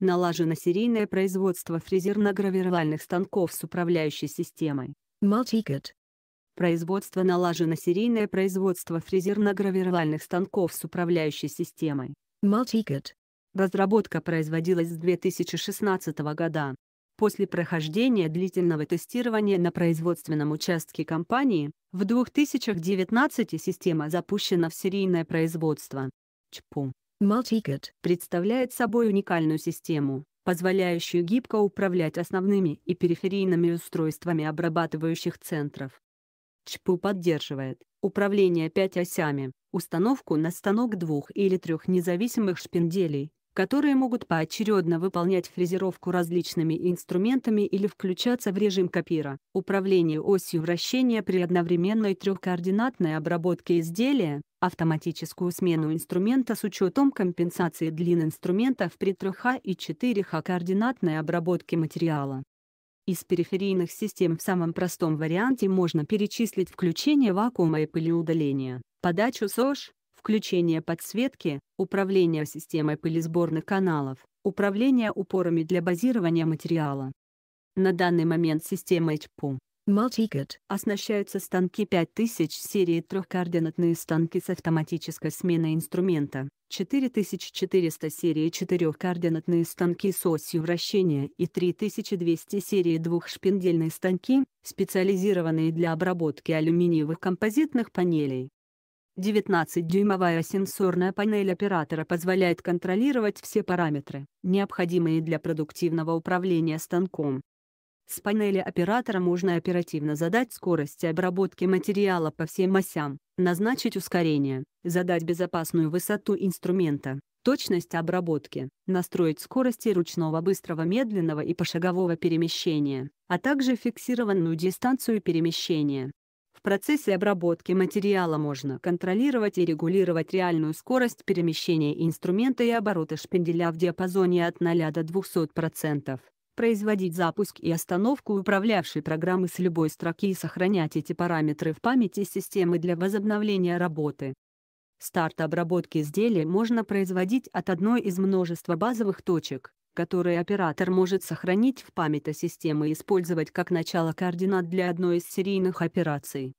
налажено серийное производство фрезерно-гравировальных станков с управляющей системой. Multicut. Производство налажено серийное производство фрезерно-гравировальных станков с управляющей системой. Multicut. Разработка производилась с 2016 года. После прохождения длительного тестирования на производственном участке компании, в 2019 система запущена в серийное производство. ЧПУ. MultiCAD представляет собой уникальную систему, позволяющую гибко управлять основными и периферийными устройствами обрабатывающих центров. ЧПУ поддерживает управление 5 осями, установку на станок двух или трех независимых шпинделей, которые могут поочередно выполнять фрезеровку различными инструментами или включаться в режим копира. Управление осью вращения при одновременной трехкоординатной обработке изделия, автоматическую смену инструмента с учетом компенсации длин инструментов при 3Х и 4Х координатной обработке материала. Из периферийных систем в самом простом варианте можно перечислить включение вакуума и пылеудаления, подачу СОЖ, включение подсветки, управление системой пылесборных каналов, управление упорами для базирования материала. На данный момент система HPU Multicat оснащаются станки 5000 серии трехкоординатные станки с автоматической сменой инструмента, 4400 серии четырехкоординатные станки с осью вращения и 3200 серии двухшпиндельные станки, специализированные для обработки алюминиевых композитных панелей. 19-дюймовая сенсорная панель оператора позволяет контролировать все параметры, необходимые для продуктивного управления станком. С панели оператора можно оперативно задать скорость обработки материала по всем осям, назначить ускорение, задать безопасную высоту инструмента, точность обработки, настроить скорости ручного быстрого медленного и пошагового перемещения, а также фиксированную дистанцию перемещения. В процессе обработки материала можно контролировать и регулировать реальную скорость перемещения инструмента и обороты шпинделя в диапазоне от 0 до 200%, производить запуск и остановку управлявшей программы с любой строки и сохранять эти параметры в памяти системы для возобновления работы. Старт обработки изделия можно производить от одной из множества базовых точек, которые оператор может сохранить в памяти системы и использовать как начало координат для одной из серийных операций.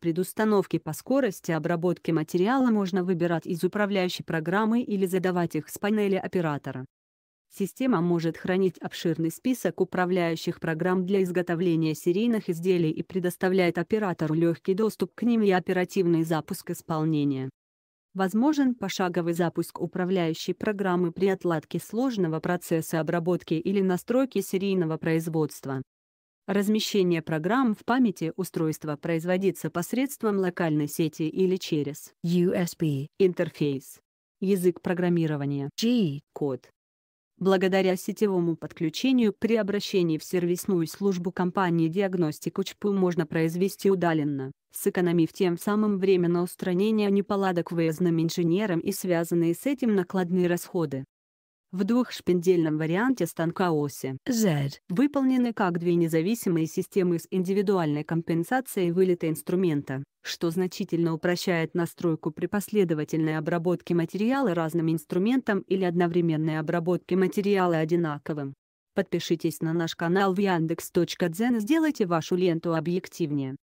Предустановки по скорости обработки материала можно выбирать из управляющей программы или задавать их с панели оператора. Система может хранить обширный список управляющих программ для изготовления серийных изделий и предоставляет оператору легкий доступ к ним и оперативный запуск исполнения. Возможен пошаговый запуск управляющей программы при отладке сложного процесса обработки или настройки серийного производства. Размещение программ в памяти устройства производится посредством локальной сети или через USB интерфейс, язык программирования G, код. Благодаря сетевому подключению при обращении в сервисную службу компании диагностику ЧПУ можно произвести удаленно, сэкономив тем самым время на устранение неполадок выездным инженерам и связанные с этим накладные расходы в двухшпиндельном варианте станка оси Z выполнены как две независимые системы с индивидуальной компенсацией вылета инструмента, что значительно упрощает настройку при последовательной обработке материала разным инструментом или одновременной обработке материала одинаковым. Подпишитесь на наш канал в Яндекс.Дзен и сделайте вашу ленту объективнее.